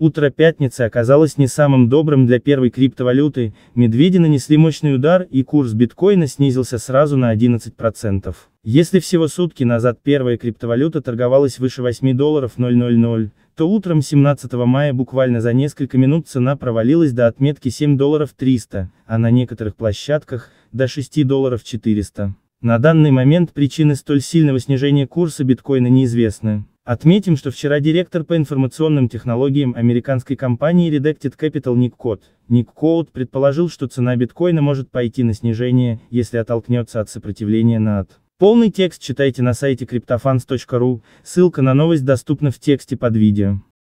Утро пятницы оказалось не самым добрым для первой криптовалюты, медведи нанесли мощный удар и курс биткоина снизился сразу на 11%. Если всего сутки назад первая криптовалюта торговалась выше 8 долларов 000, то утром 17 мая буквально за несколько минут цена провалилась до отметки 7 долларов 300, а на некоторых площадках – до 6 долларов 400. На данный момент причины столь сильного снижения курса биткоина неизвестны. Отметим, что вчера директор по информационным технологиям американской компании Redacted Capital Ник Кот, Ник Коут предположил, что цена биткоина может пойти на снижение, если оттолкнется от сопротивления на NAT. Полный текст читайте на сайте cryptofans.ru, ссылка на новость доступна в тексте под видео.